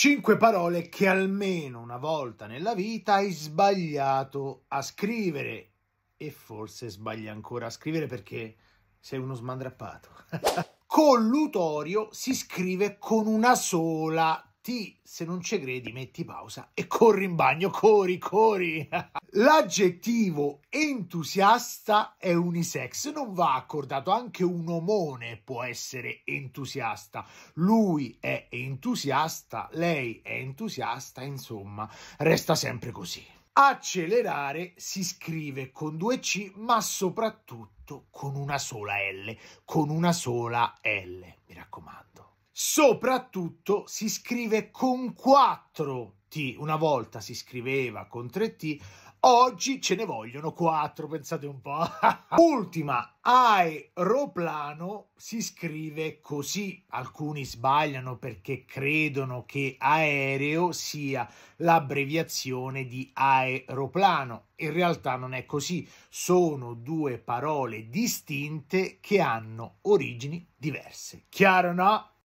Cinque parole che almeno una volta nella vita hai sbagliato a scrivere e forse sbagli ancora a scrivere perché sei uno smandrappato. Collutorio si scrive con una sola ti, se non ci credi, metti pausa e corri in bagno, corri, corri. L'aggettivo entusiasta è unisex, non va accordato, anche un omone può essere entusiasta. Lui è entusiasta, lei è entusiasta, insomma, resta sempre così. Accelerare si scrive con due C, ma soprattutto con una sola L, con una sola L, mi raccomando soprattutto si scrive con 4T. Una volta si scriveva con 3T, oggi ce ne vogliono 4, pensate un po'. Ultima, aeroplano si scrive così. Alcuni sbagliano perché credono che aereo sia l'abbreviazione di aeroplano. In realtà non è così, sono due parole distinte che hanno origini diverse. Chiaro no?